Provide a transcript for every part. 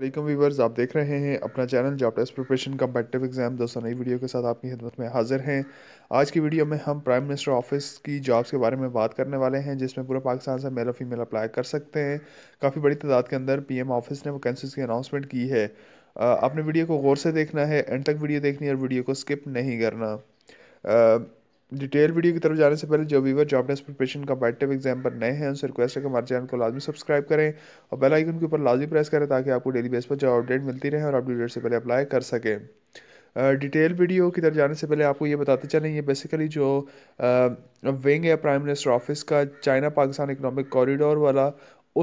Welcome viewers आप देख रहे हैं अपना channel job test preparation competitive exam दोस्तों नई वीडियो के साथ आपकी खिदमत में हाजिर हैं आज की वीडियो में हम प्राइम मिनिस्टर ऑफिस की जॉब्स के बारे में बात करने वाले हैं जिसमें पूरा पाकिस्तान से मेल और फीमेल अप्लाई कर सकते हैं काफ़ी बड़ी तादाद के अंदर पी ऑफिस ने वैकेंसीज की अनाउंसमेंट की है आपने वीडियो को गौर से देखना है एंड तक वीडियो देखनी है और वीडियो को स्किप नहीं करना डिटेल वीडियो की तरफ जाने से पहले जो viewer job desk preparation competitive exam पर नए हैं उनसे रिक्वेस्ट है कि हमारे चैनल को लाजमी सब्सक्राइब करें और बेल आइकन के ऊपर लाजमी प्रेस करें ताकि आपको डेली बेस पर जॉब अपडेट मिलती रहे और आप डेट से पहले अप्लाई कर सकें डिटेल वीडियो की तरफ जाने से पहले आपको ये बताते चलें ये बेसिकली जो विंग है प्राइम मिनिस्टर ऑफिस का चाइना पाकिस्तान इकनॉमिक कॉरिडोर वाला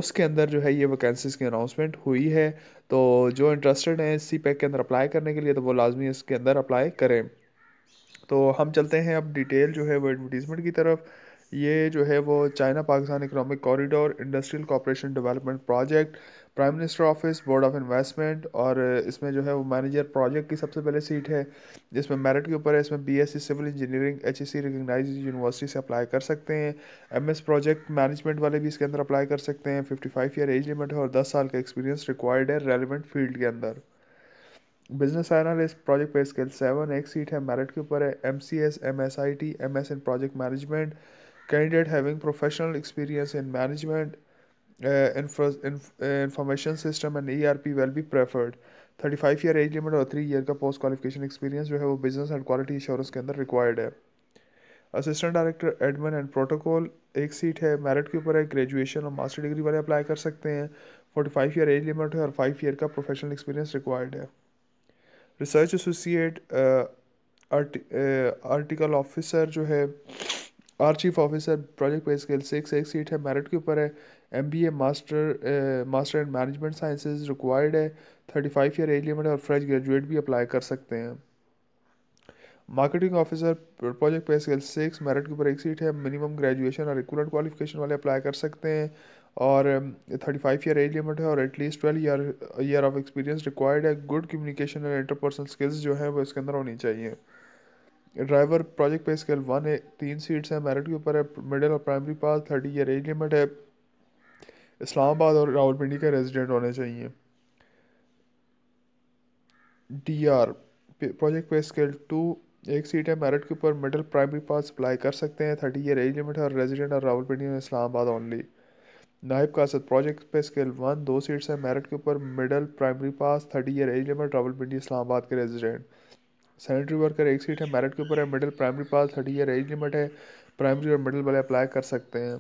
उसके अंदर जो है ये वैकेंसीज़ की अनाउंसमेंट हुई है तो जो इंटरेस्टेड हैं सी पैक के अंदर अप्लाई करने के लिए तो वो लाजमी इसके अंदर अप्लाई करें तो हम चलते हैं अब डिटेल जो है वो एडवर्टीज़मेंट की तरफ ये जो है वो China Pakistan economic corridor industrial cooperation development project prime minister office board of investment और इसमें जो है वो मैनेजर प्रोजेक्ट की सबसे पहले सीट है इसमें मेरिट के ऊपर है इसमें BSc civil engineering H E recognise university से अप्लाई कर सकते हैं एम प्रोजेक्ट मैनेजमेंट वाले भी इसके अंदर अप्लाई कर सकते हैं fifty five year age limit है और दस साल का एक्सपीरियंस रिक्वायर्ड है रेलिवेंट फील्ड के अंदर business analyst project pay scale seven एक सीट है मेरिट के ऊपर है M C S M S I T M S in project management candidate having professional experience in management information system and E R P will be preferred thirty five year age limit और three year का post qualification experience जो है वो business and quality insurance के अंदर required है assistant director admin and protocol एक seat है मेरिट के ऊपर है ग्रेजुएशन और मास्टर डिग्री वाले अप्लाई कर सकते हैं forty five year age limit है और फाइव ईयर का प्रोफेशनल एक्सपीरियंस रिक्वायर्ड है रिसर्च एसोसिएट आर्टिकल ऑफिसर जो है or chief officer project pay scale six एक सीट है मेरिट के ऊपर है M B A master master and management sciences required है thirty five year age limit और फ्रेश ग्रेजुएट भी अप्लाई कर सकते हैं marketing officer project pay scale six merit के ऊपर एक सीट है मिनिमम ग्रेजुएशन और इक्वलेंट क्वालिफिकेशन वाले अप्लाई कर सकते हैं और thirty five year age limit है और at least twelve year year of experience required है good communication and interpersonal skills जो है वो इसके अंदर होनी चाहिए driver project pay scale one है तीन सीट्स हैं मेरिट के ऊपर है मिडिल और primary pass thirty year age limit है इस्लामाबाद और रावलपिंडी के रेजिडेंट होने चाहिए D R project pay scale two एक सीट है मेरिट के ऊपर मिडिल प्राइमरी पास अप्लाई कर सकते हैं थर्टी ईयर एज लिमिट है और रेजिडेंट और रावलपिंडी और इस्लामाबाद ओनली नायब का असद प्रोजेक्ट पे स्केल वन दो सीट्स हैं मेरिट के ऊपर middle primary pass thirty year age limit Pindi Islamabad के रेजिडेंट सैनिटरी वर्कर एक सीट है मेरिट के ऊपर है middle primary pass thirty year age limit है प्राइमरी और मिडिल वाले अप्लाई कर सकते हैं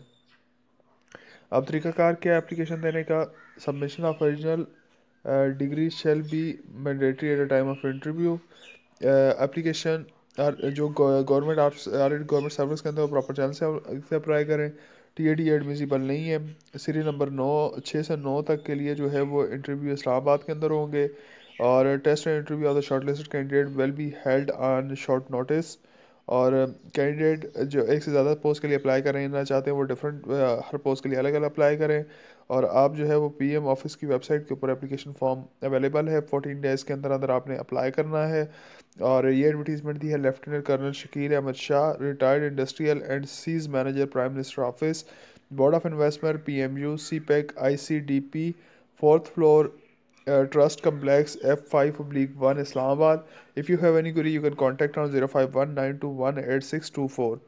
अब तरीकाकार क्या एप्लीकेशन देने का submission of original degree shall be mandatory at the time of interview application जो गवर्नमेंट आप गवर्नमेंट सर्विस के अंदर प्रॉपर चैनल से अप्लाई करें टी ए डी एडमिसिबल नहीं है सीरी नंबर नौ छः से नौ तक के लिए जो है वो इंटरव्यू इस्लामाबाद के अंदर होंगे और test and interview of the short candidate will be held on short notice और कैंडिडेट जो एक से ज़्यादा पोस्ट के लिए अप्लाई करना चाहते हैं वो डिफरेंट हर पोस्ट के लिए अलग अलग अप्लाई करें और आप जो है वो पीएम ऑफिस की वेबसाइट के ऊपर एप्लीकेशन फॉर्म अवेलेबल है फोर्टीन डेज़ के अंदर अंदर आपने अप्लाई करना है और ये एडवर्टीजमेंट दी है lieutenant colonel Shakeel Ahmed Shah retired industrial and SEZ manager prime minister office board of investment P M U CPEC I C D P fourth floor uh, Trust Complex, F5 oblique 1, Islamabad. If you have any query, you can contact on 0519218624.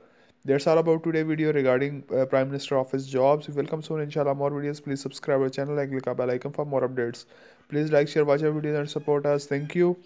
That's all about today video regarding uh, Prime Minister Office jobs. welcome soon, inshallah, more videos. Please subscribe our channel and click our bell icon for more updates. Please like, share, watch our videos and support us. Thank you.